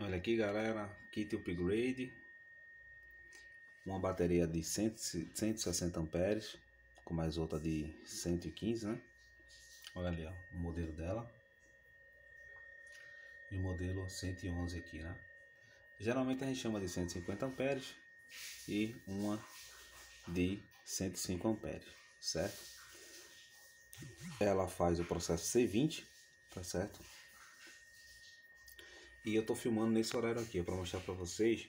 Olha aqui galera, kit upgrade, uma bateria de 160 amperes, com mais outra de 115 né, olha ali ó, o modelo dela, e o modelo 111 aqui né, geralmente a gente chama de 150 amperes e uma de 105 amperes, certo? Ela faz o processo C20, tá certo? E eu tô filmando nesse horário aqui, para mostrar para vocês.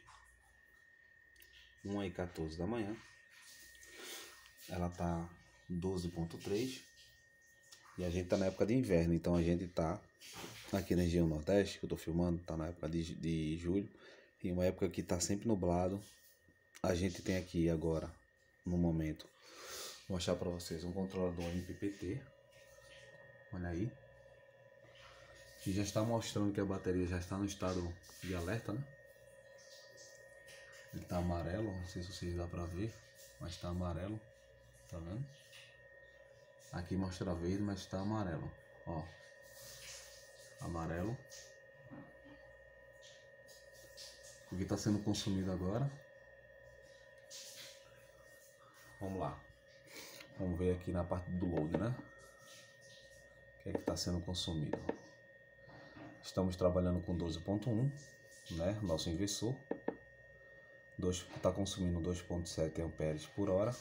1 e 14 da manhã. Ela tá 12.3. E a gente tá na época de inverno, então a gente tá aqui na região Nordeste, que eu tô filmando, tá na época de, de julho. E uma época que tá sempre nublado. A gente tem aqui agora, no momento, vou mostrar para vocês um controlador MPPT. Olha aí que já está mostrando que a bateria já está no estado de alerta, né? Ele está amarelo, não sei se vocês dá para ver, mas está amarelo, tá vendo? Aqui mostra verde, mas está amarelo, ó. Amarelo. O que está sendo consumido agora? Vamos lá. Vamos ver aqui na parte do load, né? O que é que está sendo consumido, Estamos trabalhando com 12.1, né? Nosso inversor. Está consumindo 2.7 amperes por hora.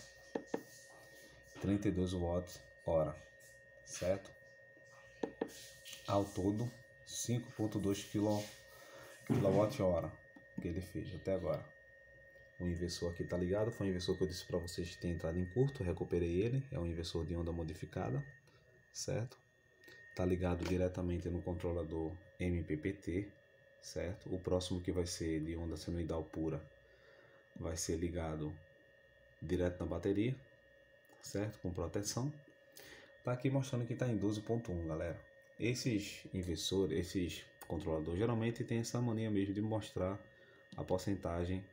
32 watts hora, certo? Ao todo, 5.2 kWh que ele fez até agora. O inversor aqui tá ligado, foi o inversor que eu disse para vocês que tem entrado em curto, recuperei ele, é um inversor de onda modificada, certo? Tá ligado diretamente no controlador MPPT, certo? O próximo que vai ser de onda senoidal pura vai ser ligado direto na bateria, certo? Com proteção. Tá aqui mostrando que está em 12.1, galera. Esses inversores, esses controladores, geralmente tem essa mania mesmo de mostrar a porcentagem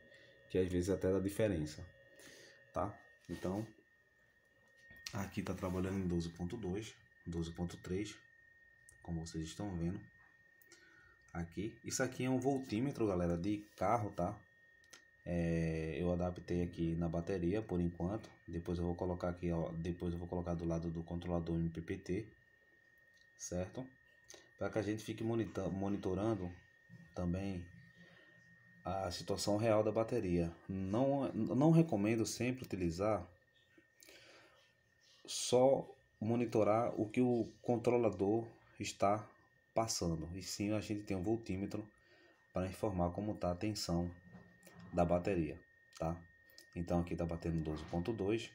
que às vezes é até dá diferença, tá? Então, aqui está trabalhando em 12.2, 12.3, como vocês estão vendo aqui. Isso aqui é um voltímetro, galera, de carro, tá? É, eu adaptei aqui na bateria por enquanto. Depois eu vou colocar aqui, ó, depois eu vou colocar do lado do controlador MPPT, certo? Para que a gente fique monitor, monitorando também a situação real da bateria. Não, não recomendo sempre utilizar só monitorar o que o controlador está passando, e sim a gente tem um voltímetro para informar como está a tensão da bateria, tá? Então aqui está batendo 12.2.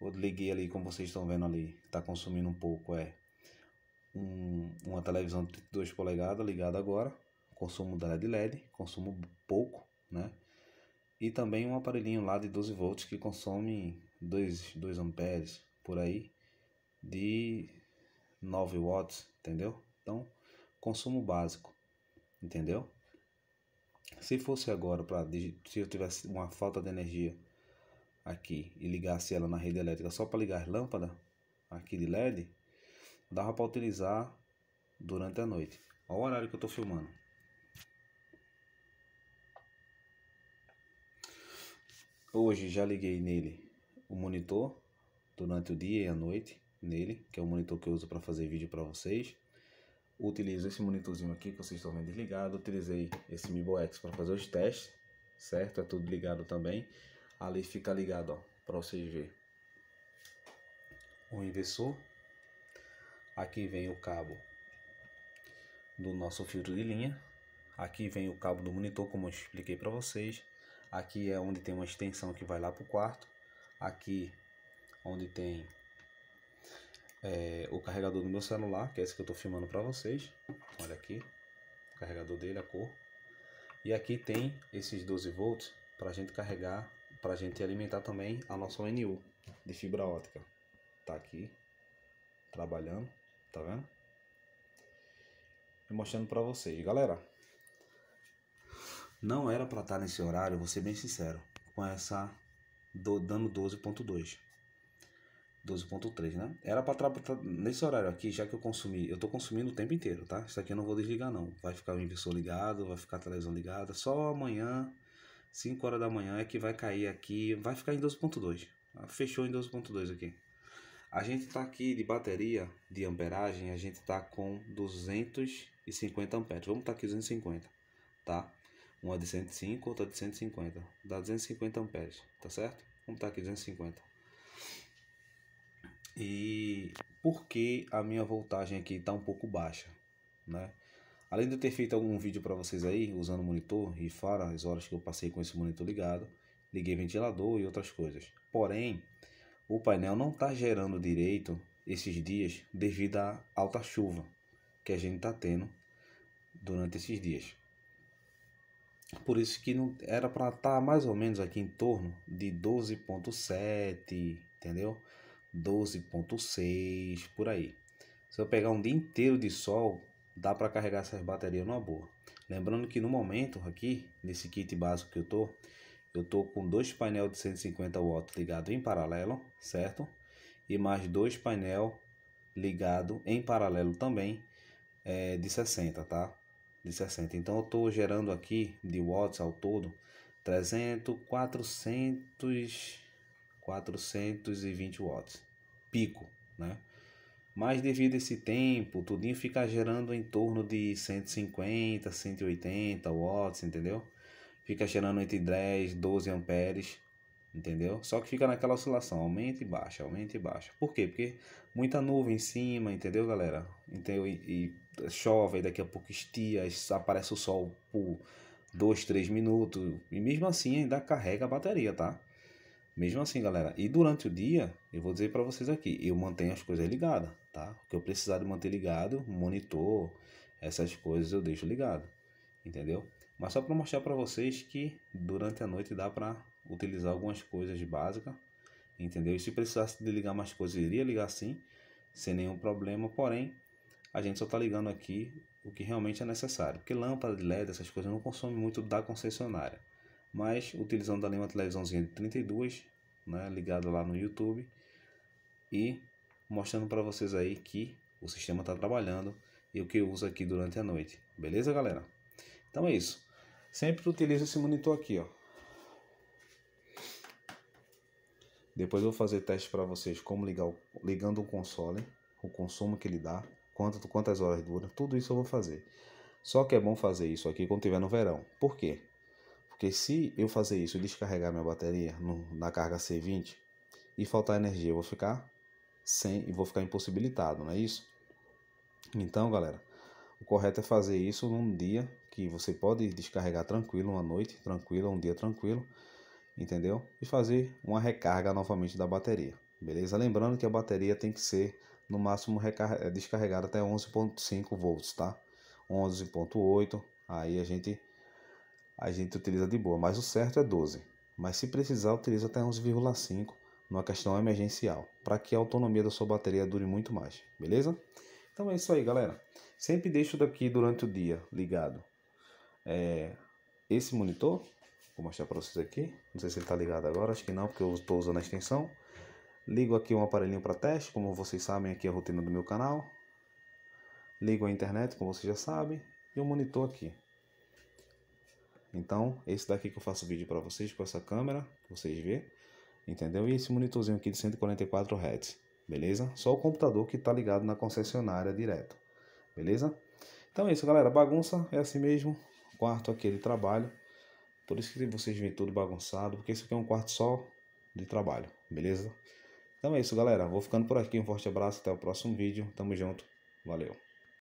Eu liguei ali, como vocês estão vendo ali, está consumindo um pouco, é um, uma televisão de 32 polegadas ligada agora, consumo da LED é LED, consumo pouco, né? E também um aparelhinho lá de 12 volts que consome 2, 2 amperes por aí de 9 watts, entendeu? Então, consumo básico, entendeu? Se fosse agora para se eu tivesse uma falta de energia aqui e ligasse ela na rede elétrica só para ligar as lâmpadas aqui de LED, dava para utilizar durante a noite. Olha o horário que eu estou filmando. Hoje já liguei nele o monitor durante o dia e a noite nele, que é o monitor que eu uso para fazer vídeo para vocês utilizo esse monitorzinho aqui que vocês estão vendo desligado. Utilizei esse mi X para fazer os testes, certo? É tudo ligado também. Ali fica ligado, ó, para vocês verem. O inversor. Aqui vem o cabo do nosso filtro de linha. Aqui vem o cabo do monitor, como eu expliquei para vocês. Aqui é onde tem uma extensão que vai lá para o quarto. Aqui onde tem é, o carregador do meu celular, que é esse que eu estou filmando para vocês. Olha aqui, o carregador dele, a cor. E aqui tem esses 12 volts para a gente carregar, para a gente alimentar também a nossa ONU de fibra ótica. Tá aqui, trabalhando, tá vendo? E mostrando para vocês, galera. Não era para estar tá nesse horário, vou ser bem sincero, com essa do, dando 12.2. 12.3, né? Era para trabalhar nesse horário aqui, já que eu consumi, eu estou consumindo o tempo inteiro, tá? Isso aqui eu não vou desligar não. Vai ficar o inversor ligado, vai ficar a televisão ligada. Só amanhã, 5 horas da manhã é que vai cair aqui, vai ficar em 12.2. Ah, fechou em 12.2 aqui. A gente está aqui de bateria de amperagem, a gente está com 250 amperes. Vamos estar tá aqui 250, tá? Uma de 105, outra de 150. Dá 250 amperes, tá certo? Vamos estar tá aqui 250. E por que a minha voltagem aqui está um pouco baixa, né? Além de eu ter feito algum vídeo para vocês aí, usando o monitor e fora as horas que eu passei com esse monitor ligado, liguei ventilador e outras coisas. Porém, o painel não está gerando direito esses dias devido à alta chuva que a gente está tendo durante esses dias. Por isso que não era para estar tá mais ou menos aqui em torno de 12.7, entendeu? 12.6 por aí. Se eu pegar um dia inteiro de sol, dá para carregar essas baterias numa boa. Lembrando que no momento aqui, nesse kit básico que eu tô, eu tô com dois painel de 150 watts ligado em paralelo, certo? E mais dois painel ligado em paralelo também é, de 60, tá? De 60. Então eu tô gerando aqui de watts ao todo 300, 400 420 watts, pico, né? Mas devido a esse tempo, tudinho fica gerando em torno de 150, 180 watts, entendeu? Fica gerando entre 10, 12 amperes, entendeu? Só que fica naquela oscilação, aumenta e baixa, aumenta e baixa. Por quê? Porque muita nuvem em cima, entendeu, galera? Entendeu? E, e chove, daqui a pouco estia, aparece o sol por 2, 3 minutos. E mesmo assim ainda carrega a bateria, tá? Mesmo assim, galera, e durante o dia, eu vou dizer para vocês aqui, eu mantenho as coisas ligadas, tá? O que eu precisar de manter ligado, monitor, essas coisas eu deixo ligado, entendeu? Mas só para mostrar para vocês que durante a noite dá para utilizar algumas coisas básicas, entendeu? E se precisasse de ligar mais coisas, iria ligar sim, sem nenhum problema, porém, a gente só está ligando aqui o que realmente é necessário, porque lâmpada de LED, essas coisas não consomem muito da concessionária mas utilizando ali uma televisãozinha de 32, né, ligada lá no YouTube e mostrando para vocês aí que o sistema está trabalhando e o que eu uso aqui durante a noite. Beleza, galera? Então é isso. Sempre utilizo esse monitor aqui, ó. Depois eu vou fazer teste para vocês como ligar o, ligando o console, o consumo que ele dá, quanto, quantas horas dura, tudo isso eu vou fazer. Só que é bom fazer isso aqui quando tiver no verão. Por quê? Porque se eu fazer isso, descarregar minha bateria no, na carga C20 e faltar energia, eu vou ficar sem e vou ficar impossibilitado, não é isso? Então, galera, o correto é fazer isso num dia que você pode descarregar tranquilo, uma noite tranquila, um dia tranquilo, entendeu? E fazer uma recarga novamente da bateria, beleza? Lembrando que a bateria tem que ser no máximo descarregada até 11.5 volts, tá? 11.8, aí a gente a gente utiliza de boa, mas o certo é 12. Mas se precisar, utiliza até 11,5 numa questão emergencial, para que a autonomia da sua bateria dure muito mais, beleza? Então é isso aí, galera. Sempre deixo daqui durante o dia ligado é, esse monitor. Vou mostrar para vocês aqui. Não sei se ele está ligado agora, acho que não, porque eu estou usando a extensão. Ligo aqui um aparelhinho para teste, como vocês sabem, aqui é a rotina do meu canal. Ligo a internet, como vocês já sabem, e o monitor aqui. Então, esse daqui que eu faço vídeo para vocês com essa câmera, vocês vê, entendeu? E esse monitorzinho aqui de 144 Hz, beleza? Só o computador que tá ligado na concessionária direto, beleza? Então é isso, galera. Bagunça é assim mesmo. Quarto aqui é de trabalho. Por isso que vocês veem tudo bagunçado, porque isso aqui é um quarto só de trabalho, beleza? Então é isso, galera. Vou ficando por aqui. Um forte abraço. Até o próximo vídeo. Tamo junto. Valeu.